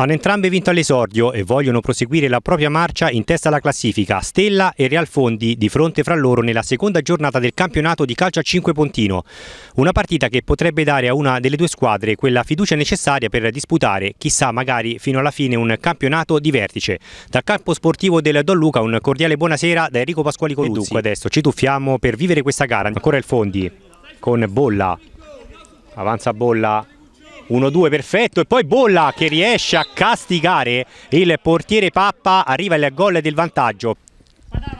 Hanno entrambe vinto all'esordio e vogliono proseguire la propria marcia in testa alla classifica. Stella e Real Fondi di fronte fra loro nella seconda giornata del campionato di calcio a 5 Pontino. Una partita che potrebbe dare a una delle due squadre quella fiducia necessaria per disputare, chissà magari fino alla fine, un campionato di vertice. Dal campo sportivo del Don Luca un cordiale buonasera da Enrico Pasquali Coluzzi. E dunque adesso ci tuffiamo per vivere questa gara. Ancora il Fondi con Bolla. Avanza Bolla 1-2 perfetto e poi Bolla che riesce a castigare il portiere Pappa, arriva il gol del vantaggio.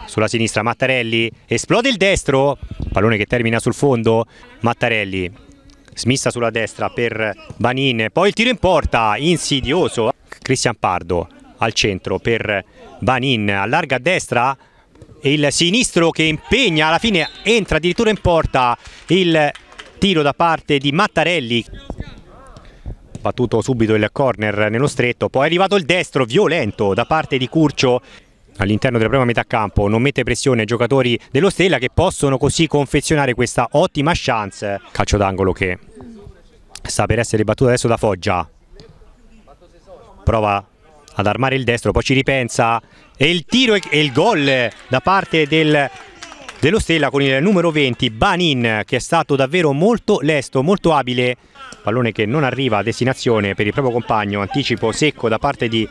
Sulla sinistra Mattarelli, esplode il destro, pallone che termina sul fondo, Mattarelli smissa sulla destra per Banin, poi il tiro in porta, insidioso, Cristian Pardo al centro per Banin, allarga a destra il sinistro che impegna, alla fine entra addirittura in porta il tiro da parte di Mattarelli battuto subito il corner nello stretto, poi è arrivato il destro violento da parte di Curcio all'interno della prima metà campo, non mette pressione ai giocatori dello Stella che possono così confezionare questa ottima chance. Calcio d'angolo che sta per essere battuto adesso da Foggia, prova ad armare il destro, poi ci ripensa e il tiro e il gol da parte del dello Stella con il numero 20 Banin che è stato davvero molto lesto, molto abile pallone che non arriva a destinazione per il proprio compagno, anticipo secco da parte di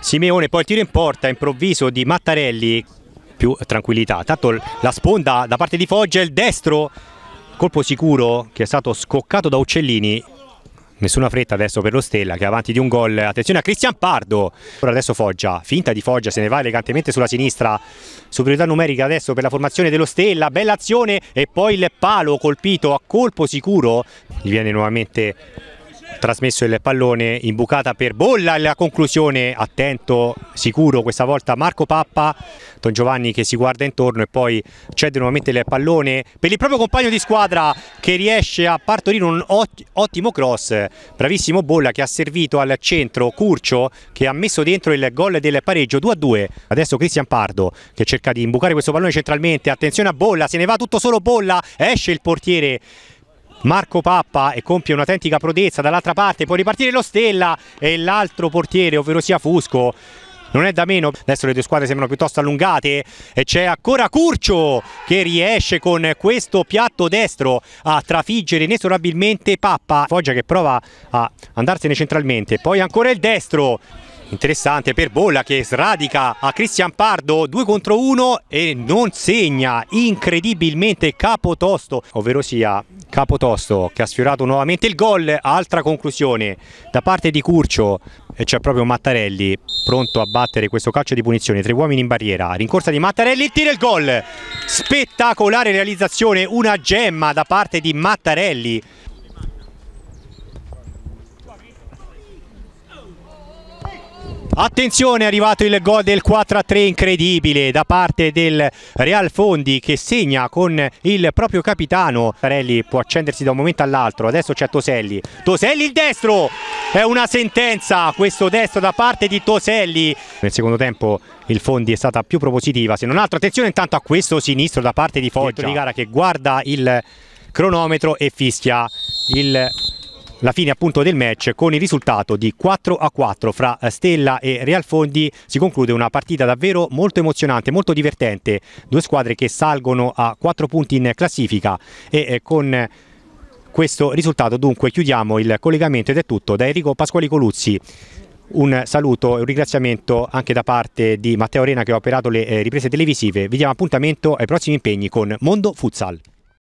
Simeone poi il tiro in porta improvviso di Mattarelli più tranquillità, tanto la sponda da parte di Foggia, il destro colpo sicuro che è stato scoccato da Uccellini nessuna fretta adesso per lo Stella che è avanti di un gol, attenzione a Cristian Pardo, ora adesso Foggia, finta di Foggia, se ne va elegantemente sulla sinistra, superiorità numerica adesso per la formazione dello Stella, bella azione e poi il palo colpito a colpo sicuro, gli viene nuovamente trasmesso il pallone in bucata per Bolla la conclusione attento sicuro questa volta Marco Pappa Don Giovanni che si guarda intorno e poi cede nuovamente il pallone per il proprio compagno di squadra che riesce a partorire un ottimo cross bravissimo Bolla che ha servito al centro Curcio che ha messo dentro il gol del pareggio 2 a 2 adesso Cristian Pardo che cerca di imbucare questo pallone centralmente attenzione a Bolla se ne va tutto solo Bolla esce il portiere Marco Pappa e compie un'autentica prodezza dall'altra parte, può ripartire lo Stella e l'altro portiere, ovvero sia Fusco. Non è da meno, adesso le due squadre sembrano piuttosto allungate e c'è ancora Curcio che riesce con questo piatto destro a trafiggere inesorabilmente Pappa. Foggia che prova a andarsene centralmente, poi ancora il destro Interessante per Bolla che sradica a Cristian Pardo 2 contro 1 e non segna incredibilmente Capotosto, ovvero sia Capotosto che ha sfiorato nuovamente il gol, altra conclusione da parte di Curcio e c'è proprio Mattarelli pronto a battere questo calcio di punizione, tre uomini in barriera, rincorsa di Mattarelli, il tiro il gol, spettacolare realizzazione, una gemma da parte di Mattarelli Attenzione, è arrivato il gol del 4-3 incredibile da parte del Real Fondi che segna con il proprio capitano. Tarelli può accendersi da un momento all'altro, adesso c'è Toselli. Toselli il destro! È una sentenza questo destro da parte di Toselli. Nel secondo tempo il Fondi è stata più propositiva, se non altro attenzione intanto a questo sinistro da parte di Foggia. Di gara che guarda il cronometro e fischia il la fine appunto del match con il risultato di 4 a 4 fra eh, Stella e Real Fondi si conclude una partita davvero molto emozionante, molto divertente, due squadre che salgono a 4 punti in classifica e eh, con questo risultato dunque chiudiamo il collegamento ed è tutto da Enrico Pasquali Coluzzi. Un saluto e un ringraziamento anche da parte di Matteo Arena che ha operato le eh, riprese televisive. Vi diamo appuntamento ai prossimi impegni con Mondo Futsal.